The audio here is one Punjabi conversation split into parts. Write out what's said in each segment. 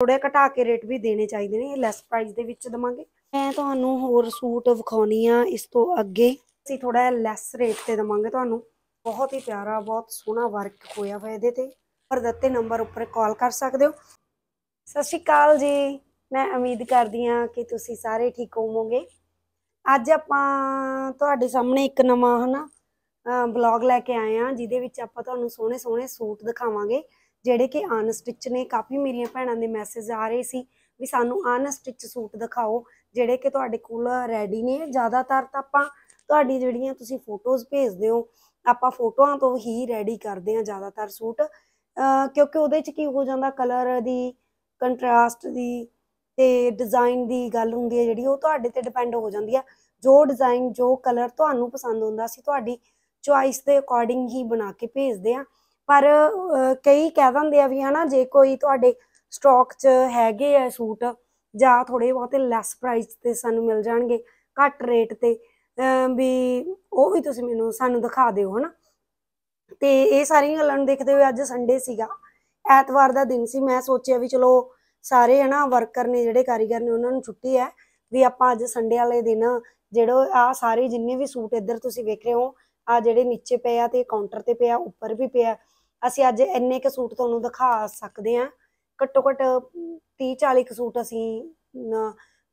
ਥੋੜੇ ਘਟਾ ਕੇ ਰੇਟ ਵੀ ਦੇਣੇ ਚਾਹੀਦੇ ਨੇ ਇਹ ਲੈਸ ਪ੍ਰਾਈਸ ਦੇ ਵਿੱਚ ਦਵਾਂਗੇ ਮੈਂ ਤੁਹਾਨੂੰ ਹੋਰ ਸੂਟ ਵਿਖਾਉਣੀ ਆ ਇਸ ਤੋਂ ਅੱਗੇ ਅਸੀਂ ਥੋੜਾ ਲੈਸ ਰੇਟ ਤੇ ਦਵਾਂਗੇ ਤੁਹਾਨੂੰ ਬਹੁਤ ਹੀ ਪਿਆਰਾ ਬਹੁਤ ਸੋਹਣਾ ਵਰਕ ਹੋਇਆ ਹੋਇਆ ਇਹਦੇ ਤੇ ਪਰ ਦਿੱਤੇ ਨੰਬਰ ਉੱਪਰ ਕਾਲ ਕਰ ਸਕਦੇ ਹੋ ਸਤਿ ਸ਼੍ਰੀ ਅਕਾਲ ਜੀ ਮੈਂ ਉਮੀਦ ਕਰਦੀ ਆ ਕਿ ਤੁਸੀਂ ਸਾਰੇ ਠੀਕ ਹੋਵੋਗੇ ਅੱਜ ਆਪਾਂ ਤੁਹਾਡੇ ਸਾਹਮਣੇ ਇੱਕ ਨਵਾਂ ਹਨਾ ਬਲੌਗ ਲੈ ਕੇ ਆਏ ਆ ਜਿਹਦੇ ਵਿੱਚ ਆਪਾਂ ਤੁਹਾਨੂੰ ਸੋਹਣੇ ਸੋਹਣੇ ਸੂਟ ਦਿਖਾਵਾਂਗੇ ਜਿਹੜੇ ਕਿ ਸਟਿਚ ਨੇ ਕਾਫੀ ਮੇਰੀਆਂ ਭੈਣਾਂ ਦੇ ਮੈਸੇਜ ਆ ਰਹੇ ਸੀ ਵੀ ਸਾਨੂੰ ਸਟਿਚ ਸੂਟ ਦਿਖਾਓ ਜਿਹੜੇ ਕਿ ਤੁਹਾਡੇ ਕੋਲ ਰੈਡੀ ਨੇ ਜ਼ਿਆਦਾਤਰ ਤਾਂ ਆਪਾਂ ਤੁਹਾਡੀ ਜਿਹੜੀਆਂ ਤੁਸੀਂ ਫੋਟੋਜ਼ ਭੇਜਦੇ ਹੋ ਆਪਾਂ ਫੋਟੋਆਂ ਤੋਂ ਹੀ ਰੈਡੀ ਕਰਦੇ ਆ ਜ਼ਿਆਦਾਤਰ ਸੂਟ ਕਿਉਂਕਿ ਉਹਦੇ 'ਚ ਕੀ ਹੋ ਜਾਂਦਾ ਕਲਰ ਦੀ ਕੰਟਰਾਸਟ ਦੀ ਤੇ ਡਿਜ਼ਾਈਨ ਦੀ ਗੱਲ ਹੁੰਦੀ ਹੈ ਜਿਹੜੀ ਉਹ ਤੁਹਾਡੇ ਤੇ ਡਿਪੈਂਡ ਹੋ ਜਾਂਦੀ ਆ ਜੋ ਡਿਜ਼ਾਈਨ ਜੋ ਕਲਰ ਤੁਹਾਨੂੰ ਪਸੰਦ ਹੁੰਦਾ ਸੀ ਤੁਹਾਡੀ ਚੁਆਇਸ ਦੇ ਅਕੋਰਡਿੰਗ ਹੀ ਬਣਾ ਕੇ ਭੇਜਦੇ ਆ ਪਰ ਕਈ ਕਹਿ ਦਿੰਦੇ ਆ ਵੀ ਹਨਾ ਜੇ ਕੋਈ ਤੁਹਾਡੇ ਸਟਾਕ 'ਚ ਹੈਗੇ ਆ ਸੂਟ ਜਾਂ ਥੋੜੇ ਬਹੁਤੇ ਲੈਸ ਪ੍ਰਾਈਸ ਤੇ ਸਾਨੂੰ ਮਿਲ ਜਾਣਗੇ ਘੱਟ ਰੇਟ ਤੇ ਵੀ ਉਹ ਵੀ ਤੁਸੀਂ ਮੈਨੂੰ ਸਾਨੂੰ ਦਿਖਾ ਦਿਓ ਹਨਾ ਤੇ ਇਹ ਸਾਰੀਆਂ ਗੱਲਾਂ ਨੂੰ ਦੇਖਦੇ ਹੋਏ ਅੱਜ ਸੰਡੇ ਸੀਗਾ ਐਤਵਾਰ ਦਾ ਦਿਨ ਸੀ ਮੈਂ ਸੋਚਿਆ ਵੀ ਚਲੋ ਸਾਰੇ ਹਨਾ ਵਰਕਰ ਨੇ ਜਿਹੜੇ ਕਾਰੀਗਰ ਨੇ ਉਹਨਾਂ ਨੂੰ ਛੁੱਟੀ ਹੈ ਵੀ ਆਪਾਂ ਅੱਜ ਸੰਡੇ ਵਾਲੇ ਦਿਨ ਜਿਹੜੋ ਆ ਸਾਰੇ ਜਿੰਨੇ ਵੀ ਸੂਟ ਇੱਧਰ ਤੁਸੀਂ ਵੇਖ ਰਹੇ ਹੋ ਆ ਜਿਹੜੇ ਨੀਚੇ ਪਏ ਆ ਤੇ ਕਾਊਂਟਰ ਤੇ ਪਿਆ ਉੱਪਰ ਵੀ ਪਿਆ ਅਸੀਂ ਅੱਜ ਇੰਨੇ ਕੁ ਸੂਟ ਤੁਹਾਨੂੰ ਦਿਖਾ ਸਕਦੇ ਆ ਘੱਟੋ ਘੱਟ 30 40 ਕੁ ਸੂਟ ਅਸੀਂ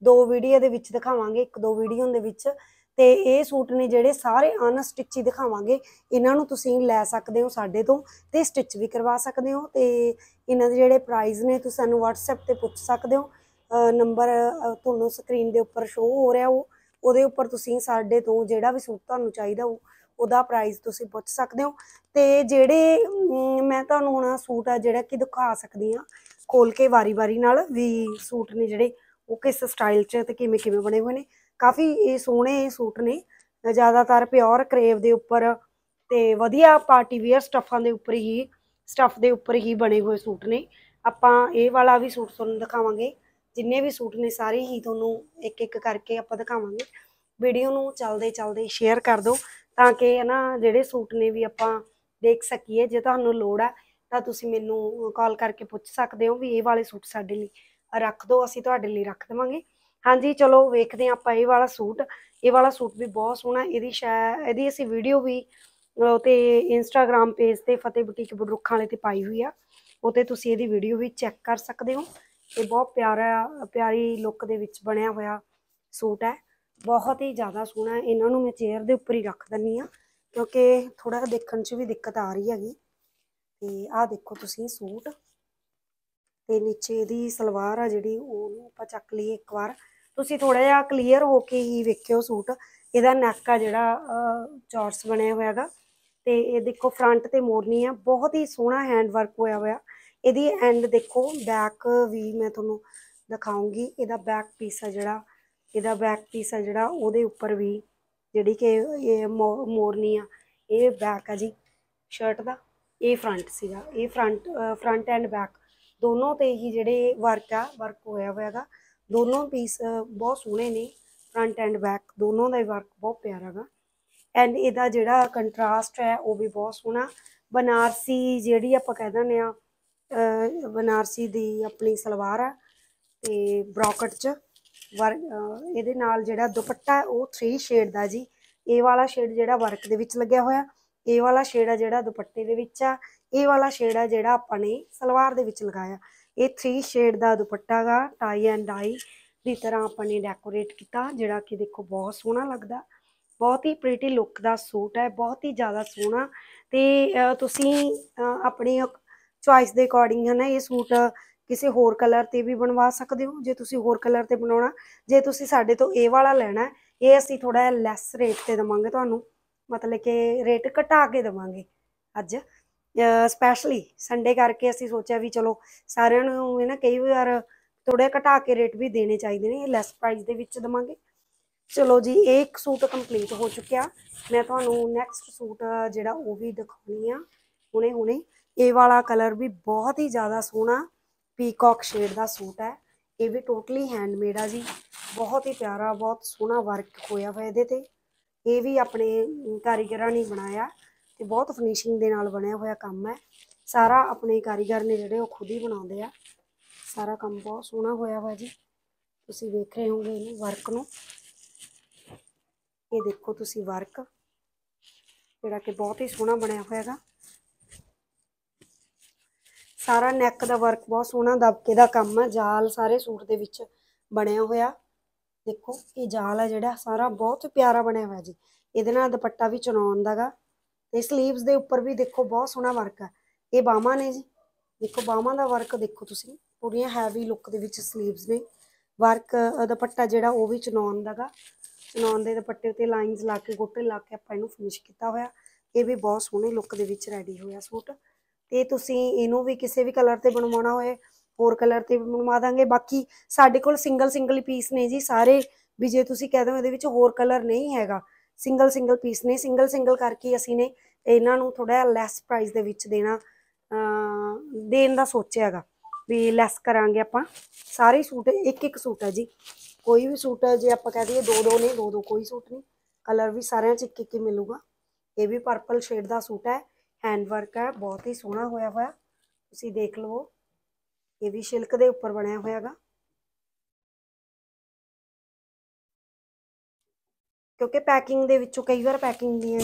ਦੋ ਵੀਡੀਓ ਦੇ ਵਿੱਚ ਦਿਖਾਵਾਂਗੇ ਇੱਕ ਦੋ ਵੀਡੀਓ ਦੇ ਵਿੱਚ ਤੇ ਇਹ ਸੂਟ ਨੇ ਜਿਹੜੇ ਸਾਰੇ ਅਨਸਟਿਚ ਹੀ ਦਿਖਾਵਾਂਗੇ ਇਹਨਾਂ ਨੂੰ ਤੁਸੀਂ ਲੈ ਸਕਦੇ ਹੋ ਸਾਡੇ ਤੋਂ ਤੇ ਸਟਿਚ ਵੀ ਕਰਵਾ ਸਕਦੇ ਹੋ ਤੇ ਇਹਨਾਂ ਦੇ ਜਿਹੜੇ ਪ੍ਰਾਈਸ ਨੇ ਤੁਸੀਂ ਸਾਨੂੰ WhatsApp ਤੇ ਪੁੱਛ ਸਕਦੇ ਹੋ ਨੰਬਰ ਤੁਹਾਨੂੰ ਸਕਰੀਨ ਦੇ ਉੱਪਰ ਸ਼ੋ ਹੋ ਰਿਹਾ ਉਹ ਉਹਦੇ ਉੱਪਰ ਤੁਸੀਂ ਸਾਡੇ ਤੋਂ ਜਿਹੜਾ ਵੀ ਸੂਟ ਤੁਹਾਨੂੰ ਚਾਹੀਦਾ ਉਹ ਉਹਦਾ ਪ੍ਰਾਈਸ ਤੁਸੀਂ ਪੁੱਛ ਸਕਦੇ ਹੋ ਤੇ ਜਿਹੜੇ ਮੈਂ ਤੁਹਾਨੂੰ ਹੁਣ ਸੂਟ ਆ ਜਿਹੜਾ ਕਿ ਦਿਖਾ ਸਕਦੀ ਆ ਖੋਲ ਕੇ ਵਾਰੀ-ਵਾਰੀ ਨਾਲ ਵੀ ਸੂਟ ਨੇ ਜਿਹੜੇ ਉਹ ਕਿਸ ਸਟਾਈਲ 'ਚ ਤੇ ਕਿਵੇਂ ਕਿਵੇਂ ਬਣੇ ਹੋਏ ਨੇ ਕਾਫੀ ਇਹ ਸੋਹਣੇ ਸੂਟ ਨੇ ਜ਼ਿਆਦਾਤਰ ਪਿਓਰ ਕਰੇਵ ਦੇ ਉੱਪਰ ਤੇ ਵਧੀਆ ਪਾਰਟੀ ਵੇਅਰ ਸਟੱਫਾਂ ਦੇ ਉੱਪਰ ਹੀ ਸਟੱਫ ਦੇ ਉੱਪਰ ਹੀ ਬਣੇ ਹੋਏ ਸੂਟ ਨੇ ਆਪਾਂ ਇਹ ਵਾਲਾ ਵੀ ਸੂਟ ਤੁਹਾਨੂੰ ਦਿਖਾਵਾਂਗੇ ਜਿੰਨੇ ਵੀ ਸੂਟ ਨੇ ਸਾਰੇ ਹੀ ਤੁਹਾਨੂੰ ਇੱਕ ਇੱਕ ਕਰਕੇ ਆਪਾਂ ਦਿਖਾਵਾਂਗੇ ਵੀਡੀਓ ਨੂੰ ਚੱਲਦੇ ਚੱਲਦੇ ਸ਼ੇਅਰ ਕਰ ਦਿਓ ਤਾਂ ਕਿ ਨਾ ਜਿਹੜੇ ਸੂਟ ਨੇ ਵੀ ਆਪਾਂ ਦੇਖ ਸਕੀਏ ਜੇ ਤੁਹਾਨੂੰ ਲੋੜ ਆ ਤਾਂ ਤੁਸੀਂ ਮੈਨੂੰ ਕਾਲ ਕਰਕੇ ਪੁੱਛ ਸਕਦੇ ਹੋ ਵੀ ਇਹ ਵਾਲੇ ਸੂਟ ਸਾਡੇ ਲਈ ਰੱਖ ਦਿਓ ਅਸੀਂ ਤੁਹਾਡੇ ਲਈ ਰੱਖ ਦੇਵਾਂਗੇ ਹਾਂਜੀ ਚਲੋ ਵੇਖਦੇ ਆਪਾਂ ਇਹ ਵਾਲਾ ਸੂਟ ਇਹ ਵਾਲਾ ਸੂਟ ਵੀ ਬਹੁਤ ਸੋਹਣਾ ਇਹਦੀ ਇਹਦੀ ਅਸੀਂ ਵੀਡੀਓ ਵੀ ਤੇ ਇੰਸਟਾਗ੍ਰam ਪੇਜ ਤੇ ਫਤਿਹ ਬੁਟੀਕ ਬੁਰਖਾਂ ਵਾਲੇ ਤੇ ਪਾਈ ਹੋਈ ਆ ਉਤੇ ਤੁਸੀਂ ਇਹਦੀ ਵੀਡੀਓ ਵੀ ਚੈੱਕ ਕਰ ਸਕਦੇ ਹੋ ਇਹ ਬਹੁਤ ਪਿਆਰਾ ਪਿਆਰੀ ਲੁੱਕ ਦੇ ਵਿੱਚ ਬਣਿਆ ਹੋਇਆ ਸੂਟ ਹੈ ਬਹੁਤ ਹੀ ਜ਼ਿਆਦਾ ਸੋਹਣਾ ਇਹਨਾਂ ਨੂੰ ਮੈਂ ਚੇਅਰ ਦੇ ਉੱਪਰ ਹੀ ਰੱਖ ਦਿੰਨੀ ਆ ਕਿਉਂਕਿ ਥੋੜਾ ਜਿਹਾ ਦੇਖਣ 'ਚ ਵੀ ਦਿੱਕਤ ਆ ਰਹੀ ਹੈਗੀ ਤੇ ਆਹ ਦੇਖੋ ਤੁਸੀਂ ਸੂਟ ਤੇ ਨੀਚੇ ਦੀ ਸਲਵਾਰ ਆ ਜਿਹੜੀ ਉਹਨੂੰ ਆਪਾਂ ਚੱਕ ਲਈਏ ਇੱਕ ਵਾਰ ਤੁਸੀਂ ਥੋੜਾ ਜਿਹਾ ਕਲੀਅਰ ਹੋ ਕੇ ਹੀ ਵੇਖਿਓ ਸੂਟ ਇਹਦਾ ਨੈਕ ਆ ਜਿਹੜਾ ਚੌਰਸ ਬਣਿਆ ਹੋਇਆਗਾ ਤੇ ਇਹ ਦੇਖੋ ਫਰੰਟ ਤੇ ਮੋਰਨੀ ਆ ਬਹੁਤ ਹੀ ਸੋਹਣਾ ਹੈਂਡ ਵਰਕ ਹੋਇਆ ਹੋਇਆ ਇਹਦੀ ਐਂਡ ਦੇਖੋ ਬੈਕ ਵੀ ਮੈਂ ਤੁਹਾਨੂੰ ਦਿਖਾਉਂਗੀ ਇਹਦਾ ਬੈਕ ਪੀਸ ਆ ਜਿਹੜਾ ਇਹਦਾ ਬੈਕ ਪੀਸ ਆ ਜਿਹੜਾ ਉਹਦੇ ਉੱਪਰ ਵੀ ਜਿਹੜੀ ਕਿ ਇਹ ਮੋਰਨੀ ਆ ਇਹ ਬੈਕ ਆ ਜੀ ਸ਼ਰਟ ਦਾ ਇਹ ਫਰੰਟ ਸੀਗਾ ਇਹ ਫਰੰਟ ਫਰੰਟ ਐਂਡ ਬੈਕ ਦੋਨੋਂ ਤੇ ਹੀ ਜਿਹੜੇ ਵਰਕ ਆ ਵਰਕ ਹੋਇਆ ਹੋਇਆਗਾ ਦੋਨੋਂ ਪੀਸ ਬਹੁਤ ਸੋਹਣੇ ਨੇ ਫਰੰਟ ਐਂਡ ਬੈਕ ਦੋਨੋਂ ਦਾ ਵਰਕ ਬਹੁਤ ਪਿਆਰਾ ਹੈਗਾ ਐਂਡ ਇਹਦਾ ਜਿਹੜਾ ਕੰਟਰਾਸਟ ਹੈ ਉਹ ਵੀ ਬਹੁਤ ਸੋਹਣਾ ਬਨਾਰਸੀ ਜਿਹੜੀ ਆਪਾਂ ਕਹਿ ਦਿੰਦੇ ਆ ਬਨਾਰਸੀ ਦੀ ਆਪਣੀ ਸਲਵਾਰ ਆ ਤੇ ਬ੍ਰੌਕਟ 'ਚ ਇਹਦੇ ਨਾਲ ਜਿਹੜਾ ਦੁਪੱਟਾ ਉਹ 3 ਸ਼ੇਡ ਦਾ ਜੀ ਇਹ ਵਾਲਾ ਸ਼ੇਡ ਜਿਹੜਾ ਵਰਕ ਦੇ ਵਿੱਚ ਲੱਗਿਆ ਹੋਇਆ ਇਹ ਵਾਲਾ ਸ਼ੇਡ ਆ ਜਿਹੜਾ ਦੁਪੱਟੇ ਦੇ ਵਿੱਚ ਆ ਇਹ ਵਾਲਾ ਸ਼ੇਡ ਆ ਜਿਹੜਾ ਆਪਾਂ ਨੇ ਸਲਵਾਰ ਦੇ ਵਿੱਚ ਲਗਾਇਆ ਇਹ 3 ਸ਼ੇਡ ਦਾ ਦੁਪੱਟਾ ਗਾ ਟਾਈ ਐਂਡ ਡਾਈ ਦੀ ਤਰ੍ਹਾਂ ਆਪਾਂ ਨੇ ਡੈਕੋਰੇਟ ਕੀਤਾ ਜਿਹੜਾ ਕਿ ਦੇਖੋ ਬਹੁਤ ਸੋਹਣਾ ਲੱਗਦਾ ਬਹੁਤ ਹੀ ਪ੍ਰੀਟੀ ਲੁੱਕ ਦਾ ਸੂਟ ਹੈ ਬਹੁਤ ਹੀ ਜ਼ਿਆਦਾ ਸੋਹਣਾ ਤੇ ਤੁਸੀਂ ਆਪਣੀ ਚੁਆਇਸ ਦੇ ਅਕੋਰਡਿੰਗ ਹੈ ਨਾ ਇਹ ਸੂਟ ਕਿਸੇ ਹੋਰ ਕਲਰ ਤੇ ਵੀ ਬਣਵਾ ਸਕਦੇ ਹੋ ਜੇ ਤੁਸੀਂ ਹੋਰ ਕਲਰ ਤੇ ਬਣਾਉਣਾ ਜੇ ਤੁਸੀਂ ਸਾਡੇ ਤੋਂ ਇਹ ਵਾਲਾ ਲੈਣਾ ਇਹ ਅਸੀਂ ਥੋੜਾ ਲੈਸ ਰੇਟ ਤੇ ਦਵਾਂਗੇ ਤੁਹਾਨੂੰ ਮਤਲਬ ਕਿ ਰੇਟ ਘਟਾ ਕੇ ਦਵਾਂਗੇ ਅੱਜ ਸਪੈਸ਼ਲੀ ਸੰਡੇ ਕਰਕੇ ਅਸੀਂ ਸੋਚਿਆ ਵੀ ਚਲੋ ਸਾਰਿਆਂ ਨੂੰ ਇਹ ਨਾ ਕਈ ਵਾਰ ਥੋੜੇ ਘਟਾ ਕੇ ਰੇਟ ਵੀ ਦੇਣੇ ਚਾਹੀਦੇ ਨੇ ਇਹ ਲੈਸ ਪ੍ਰਾਈਸ ਦੇ ਵਿੱਚ ਦਵਾਂਗੇ ਚਲੋ ਜੀ ਇਹ ਇੱਕ ਸੂਟ ਕੰਪਲੀਟ ਹੋ ਚੁੱਕਿਆ ਮੈਂ ਤੁਹਾਨੂੰ ਨੈਕਸਟ ਸੂਟ ਜਿਹੜਾ ਉਹ ਵੀ ਦਿਖਾਉਣੀ ਆ ਹੁਣੇ ਹੁਣੇ ਇਹ ਵਾਲਾ ਕਲਰ ਵੀ ਬਹੁਤ ਹੀ ਜ਼ਿਆਦਾ ਸੋਹਣਾ ਪੀਕੌਕ ਸ਼ੇਡ ਦਾ ਸੂਟ ਹੈ ਇਹ ਵੀ ਟੋਟਲੀ ਹੈਂਡਮੇਡ ਆ ਜੀ ਬਹੁਤ ਹੀ ਪਿਆਰਾ ਬਹੁਤ ਸੋਹਣਾ ਵਰਕ ਹੋਇਆ ਹੋਇਆ ਇਹਦੇ ਤੇ ਇਹ ਵੀ ਆਪਣੇ ਕਾਰੀਗਰਾਂ ਨੇ ਬਣਾਇਆ ਤੇ ਬਹੁਤ ਫਿਨਿਸ਼ਿੰਗ ਦੇ ਨਾਲ ਬਣਿਆ ਹੋਇਆ ਕੰਮ ਹੈ ਸਾਰਾ ਆਪਣੇ ਕਾਰੀਗਰ ਨੇ ਜਿਹੜੇ ਉਹ ਖੁਦ ਹੀ ਬਣਾਉਂਦੇ ਆ ਸਾਰਾ ਕੰਮ ਬਹੁਤ ਸੋਹਣਾ ਹੋਇਆ ਹੋਇਆ ਜੀ ਤੁਸੀਂ ਵੇਖ ਰਹੇ ਹੋਗੇ ਇਹਨੂੰ ਵਰਕ ਨੂੰ ਇਹ ਦੇਖੋ ਤੁਸੀਂ ਵਰਕ ਜਿਹੜਾ ਕਿ ਬਹੁਤ ਹੀ ਸੋਹਣਾ ਬਣਿਆ ਹੋਇਆ ਹੈਗਾ ਸਾਰਾ ਨੈਕ ਦਾ ਵਰਕ ਬਹੁਤ ਸੋਹਣਾ ਦਬਕੇ ਦਾ ਕੰਮ ਆ ਜਾਲ ਸਾਰੇ ਸੂਟ ਦੇ ਵਿੱਚ ਬਣਿਆ ਹੋਇਆ ਦੇਖੋ ਇਹ ਜਾਲ ਆ ਜਿਹੜਾ ਸਾਰਾ ਬਹੁਤ ਪਿਆਰਾ ਬਣਿਆ ਹੋਇਆ ਜੀ ਇਹਦੇ ਨਾਲ ਦੁਪੱਟਾ ਵੀ ਚੁਣਾਉਣ ਦਾਗਾ ਤੇ 슬ੀਵਸ ਦੇ ਉੱਪਰ ਵੀ ਦੇਖੋ ਬਹੁਤ ਸੋਹਣਾ ਵਰਕ ਆ ਇਹ ਬਾਹਾਂ ਨੇ ਜੀ ਦੇਖੋ ਬਾਹਾਂ ਦਾ ਵਰਕ ਦੇਖੋ ਤੁਸੀਂ ਪੂਰੀਆਂ ਹੈਵੀ ਲੁੱਕ ਦੇ ਵਿੱਚ 슬ੀਵਸ ਨੇ ਵਰਕ ਦੁਪੱਟਾ ਜਿਹੜਾ ਉਹ ਵੀ ਚੁਣਾਉਣ ਦਾਗਾ ਚੁਣਾਉਣ ਦੇ ਦੁਪੱਟੇ ਉੱਤੇ ਲਾਈਨਸ ਲਾ ਕੇ ਗੋਟੇ ਲਾ ਕੇ ਆਪਾਂ ਇਹਨੂੰ ਫਿਨਿਸ਼ ਕੀਤਾ ਹੋਇਆ ਇਹ ਵੀ ਬਹੁਤ ਸੋਹਣੇ ਲੁੱਕ ਦੇ ਵਿੱਚ ਰੈਡੀ ਹੋਇਆ ਸੂਟ ਤੇ ਤੁਸੀਂ ਇਹਨੂੰ ਵੀ ਕਿਸੇ ਵੀ ਕਲਰ ਤੇ ਬਣਵਾਉਣਾ ਹੋਏ ਹੋਰ ਕਲਰ ਤੇ ਬਣਵਾ ਦਾਂਗੇ ਬਾਕੀ ਸਾਡੇ ਕੋਲ ਸਿੰਗਲ ਸਿੰਗਲ ਪੀਸ ਨੇ ਜੀ ਸਾਰੇ ਵੀ ਜੇ ਤੁਸੀਂ ਕਹਿ ਦੋ ਇਹਦੇ ਵਿੱਚ ਹੋਰ ਕਲਰ ਨਹੀਂ ਹੈਗਾ ਸਿੰਗਲ ਸਿੰਗਲ ਪੀਸ ਨੇ ਸਿੰਗਲ ਸਿੰਗਲ ਕਰਕੇ ਅਸੀਂ ਨੇ ਇਹਨਾਂ ਨੂੰ ਥੋੜਾ ਲੈਸ ਪ੍ਰਾਈਸ ਦੇ ਵਿੱਚ ਦੇਣਾ ਦੇਣ ਦਾ ਸੋਚਿਆਗਾ ਵੀ ਲੈਸ ਕਰਾਂਗੇ ਆਪਾਂ ਸਾਰੇ ਸੂਟ ਇੱਕ ਇੱਕ ਸੂਟ ਹੈ ਜੀ ਕੋਈ ਵੀ ਸੂਟ ਹੈ ਜੇ ਆਪਾਂ ਕਹਿ ਦਈਏ ਦੋ ਦੋ ਨਹੀਂ ਦੋ ਦੋ ਕੋਈ ਸੂਟ ਨਹੀਂ ਕਲਰ ਵੀ ਸਾਰਿਆਂ ਚ ਇੱਕ ਇੱਕ ਹੀ ਮਿਲੂਗਾ ਇਹ ਵੀ ਪਰਪਲ ਸ਼ੇਡ ਦਾ ਸੂਟ ਹੈ ਹੈਂਡ ਵਰਕ ਹੈ ਬਹੁਤ ਹੀ ਸੋਹਣਾ ਹੋਇਆ ਹੋਇਆ ਤੁਸੀਂ ਦੇਖ ਲਵੋ ਇਹ ਵੀ ਸ਼ਿਲਕ ਦੇ ਉੱਪਰ ਬਣਿਆ ਹੋਇਆਗਾ ਕਿਉਂਕਿ ਪੈਕਿੰਗ ਦੇ ਵਿੱਚੋਂ ਕਈ ਵਾਰ ਪੈਕਿੰਗ ਦੀਆਂ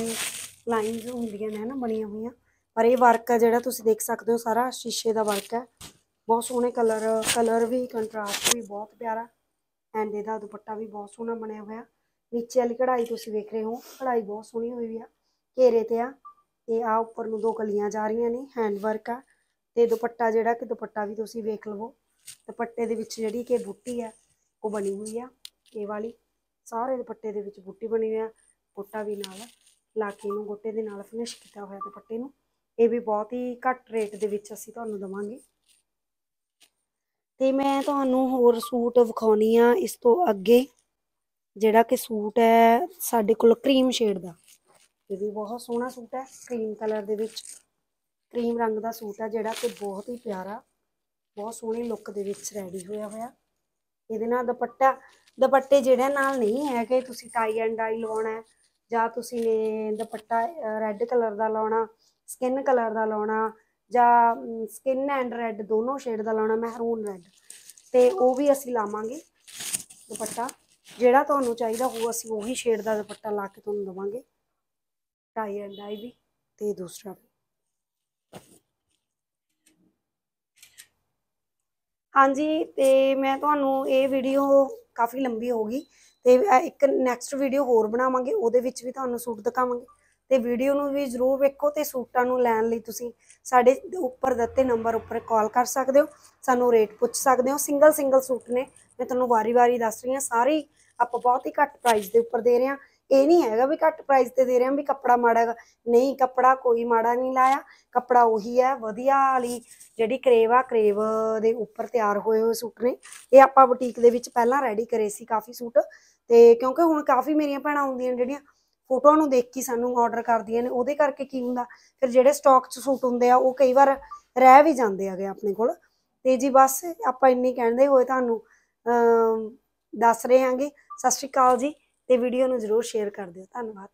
ਲਾਈਨਸ ਹੁੰਦੀਆਂ ਨੇ ਨਾ ਬਣੀਆਂ ਹੋਈਆਂ ਪਰ ਇਹ ਵਰਕ ਹੈ ਜਿਹੜਾ ਤੁਸੀਂ ਦੇਖ ਸਕਦੇ ਹੋ ਸਾਰਾ ਸ਼ੀਸ਼ੇ ਦਾ ਵਰਕ ਹੈ ਬਹੁਤ ਸੋਹਣੇ ਕਲਰ ਕਲਰ ਵੀ ਕੰਟਰਾਸਟ ਵੀ ਬਹੁਤ ਪਿਆਰਾ ਐਂਡ ਇਹਦਾ ਦੁਪੱਟਾ ਵੀ ਬਹੁਤ ਸੋਹਣਾ ਬਣਿਆ ਹੋਇਆ ਨੀਚੇ ਵਾਲੀ ਕਢਾਈ ਤੁਸੀਂ ਵੇਖ ਰਹੇ ਹੋ ਕਢਾਈ ਬਹੁਤ ਸੋਹਣੀ ਹੋਈ ਆ ਘੇਰੇ ਤੇ ਆ ਤੇ ਆ ਉੱਪਰ ਨੂੰ ਦੋ ਕਲੀਆਂ ਜਾ ਰਹੀਆਂ ਨੇ ਹੈਂਡ ਵਰਕ ਆ ਤੇ ਦੁਪੱਟਾ ਜਿਹੜਾ ਕਿ ਦੁਪੱਟਾ ਵੀ ਤੁਸੀਂ ਵੇਖ ਲਵੋ ਦੁਪੱਟੇ ਦੇ ਵਿੱਚ ਜਿਹੜੀ ਕਿ ਬੁੱਟੀ ਆ ਉਹ ਬਣੀ ਹੋਈ ਆ ਇਹ ਵਾਲੀ ਸਾਰੇ ਦੁਪੱਟੇ ਦੇ ਵਿੱਚ ਬੁੱਟੀ ਬਣੀ ਹੋਈ ਆ ਗੋਟਾ ਵੀ ਨਾਲ ਲਾ ਕੇ ਇਹਨੂੰ ਗੋਟੇ ਦੇ ਨਾਲ ਫਿਨਿਸ਼ ਕੀਤਾ ਹੋਇਆ ਦੁਪੱਟੇ ਨੂੰ ਇਹ ਵੀ ਬਹੁਤ ਹੀ ਘੱਟ ਰੇਟ ਦੇ ਵਿੱਚ ਅਸੀਂ ਤੁਹਾਨੂੰ ਦਵਾਂਗੇ ਤੇ ਮੈਂ ਤੁਹਾਨੂੰ ਹੋਰ ਸੂਟ ਵਿਖਾਉਣੀ ਆ ਇਸ ਤੋਂ ਅੱਗੇ ਜਿਹੜਾ ਕਿ ਸੂਟ ਹੈ ਸਾਡੇ ਕੋਲ ਕਰੀਮ ਸ਼ੇਡ ਦਾ ਇਹ ਵੀ ਬਹੁਤ ਸੋਹਣਾ ਸੂਟ ਹੈ ਕਰੀਮ ਕਲਰ ਦੇ ਵਿੱਚ ਕਰੀਮ ਰੰਗ ਦਾ ਸੂਟ ਹੈ ਜਿਹੜਾ ਕਿ ਬਹੁਤ ਹੀ ਪਿਆਰਾ ਬਹੁਤ ਸੋਹਣੀ ਲੁੱਕ ਦੇ ਵਿੱਚ ਰੈਡੀ ਹੋਇਆ ਹੋਇਆ ਇਹਦੇ ਨਾਲ ਦੁਪੱਟਾ ਦੁਪੱਟੇ ਜਿਹੜੇ ਨਾਲ ਨਹੀਂ ਹੈ ਕਿ ਤੁਸੀਂ ਟਾਈ ਐਂਡ ਡਾਈ ਲਾਉਣਾ ਜਾਂ ਤੁਸੀਂ ਨੇ ਦੁਪੱਟਾ ਰੈੱਡ ਕਲਰ ਦਾ ਲਾਉਣਾ ਸਕਿਨ ਕਲਰ ਦਾ ਲਾਉਣਾ ਜਾਂ ਸਕਿਨ ਐਂਡ ਰੈੱਡ ਦੋਨੋਂ ਸ਼ੇਡ ਦਾ ਲਾਉਣਾ ਮਹਿਰੂਨ ਰੈੱਡ ਤੇ ਉਹ ਵੀ ਅਸੀਂ ਲਾਵਾਂਗੇ ਦੁਪੱਟਾ ਜਿਹੜਾ ਤੁਹਾਨੂੰ ਚਾਹੀਦਾ ਹੋਊ ਅਸੀਂ ਉਹੀ ਸ਼ੇਡ ਦਾ ਦੁਪੱਟਾ ਲਾ ਕੇ ਤੁਹਾਨੂੰ ਦਵਾਂਗੇ ਟਾਈ ਐਂਡ ਆਈ ਵੀ ਤੇ ਦੂਸਰਾ ਵੀ ਹਾਂਜੀ ਤੇ ਮੈਂ ਤੁਹਾਨੂੰ ਇਹ ਵੀਡੀਓ ਕਾਫੀ ਲੰਬੀ ਹੋ ਗਈ ਤੇ ਇੱਕ ਨੈਕਸਟ ਵੀਡੀਓ ਹੋਰ ਬਣਾਵਾਂਗੇ ਉਹਦੇ ਵਿੱਚ ਵੀ ਤੁਹਾਨੂੰ ਸੂਟ ਦਿਖਾਵਾਂਗੇ ਤੇ ਵੀਡੀਓ ਨੂੰ ਵੀ ਜ਼ਰੂਰ ਵੇਖੋ ਤੇ ਸੂਟਾਂ ਨੂੰ ਲੈਣ ਲਈ ਤੁਸੀਂ ਸਾਡੇ ਉੱਪਰ ਦਿੱਤੇ ਨੰਬਰ ਉੱਪਰ ਕਾਲ ਕਰ ਸਕਦੇ ਹੋ ਸਾਨੂੰ ਰੇਟ ਪੁੱਛ ਸਕਦੇ ਹੋ ਸਿੰਗਲ ਸਿੰਗਲ ਸੂਟ ਨੇ ਮੈਂ ਤੁਹਾਨੂੰ ਵਾਰੀ-ਵਾਰੀ ਦੱਸ ਰਹੀ ਹਾਂ ਸਾਰੇ ਆਪਾਂ ਬਹੁਤ ਹੀ ਘੱਟ ਪ੍ਰਾਈਸ ਦੇ ਉੱਪਰ ਦੇ ਰਹੇ ਹਾਂ ਇਹ ਨਹੀਂ ਹੈਗਾ ਵੀ ਘੱਟ ਪ੍ਰਾਈਸ ਤੇ ਦੇ ਰਹੇ ਹਾਂ ਵੀ ਕੱਪੜਾ ਮਾੜਾ ਹੈਗਾ ਨਹੀਂ ਕੱਪੜਾ ਕੋਈ ਮਾੜਾ ਨਹੀਂ ਲਾਇਆ ਕੱਪੜਾ ਉਹੀ ਹੈ ਵਧੀਆ ਵਾਲੀ ਜਿਹੜੀ ਕਰੇਵ ਆ ਕਰੇਵ ਦੇ ਉੱਪਰ ਤਿਆਰ ਹੋਏ ਹੋਏ ਸੂਟ ਨੇ ਇਹ ਆਪਾਂ ਬੁਟੀਕ ਦੇ ਵਿੱਚ ਪਹਿਲਾਂ ਰੈਡੀ ਕਰੇ ਸੀ ਕਾਫੀ ਸੂਟ ਤੇ ਕਿਉਂਕਿ ਹੁਣ ਕਾਫੀ ਮੇਰੀਆਂ ਭੈਣਾਂ ਆਉਂਦੀਆਂ ਜਿਹੜੀਆਂ ਫੋਟੋਆਂ ਨੂੰ ਦੇਖ ਕੇ ਸਾਨੂੰ ਆਰਡਰ ਕਰਦੀਆਂ ਨੇ ਉਹਦੇ ਕਰਕੇ ਕੀ ਹੁੰਦਾ ਫਿਰ ਜਿਹੜੇ ਸਟਾਕ 'ਚ ਸੂਟ ਹੁੰਦੇ ਆ ਉਹ ਕਈ ਵਾਰ ਰਹਿ ਵੀ ਜਾਂਦੇ ਆਗੇ ਆਪਣੇ ਕੋਲ ਤੇ ਜੀ ਬਸ ਆਪਾਂ ਇੰਨੀ ਕਹਿੰਦੇ ਹੋਏ ਤੁਹਾਨੂੰ ਦੱਸ ਰਹੇ ਹਾਂਗੇ ਸਤਿ ਸ਼੍ਰੀ ਅਕਾਲ ਜੀ ਤੇ ਵੀਡੀਓ ਨੂੰ ਜ਼ਰੂਰ ਸ਼ੇਅਰ ਕਰ ਦਿਓ ਧੰਨਵਾਦ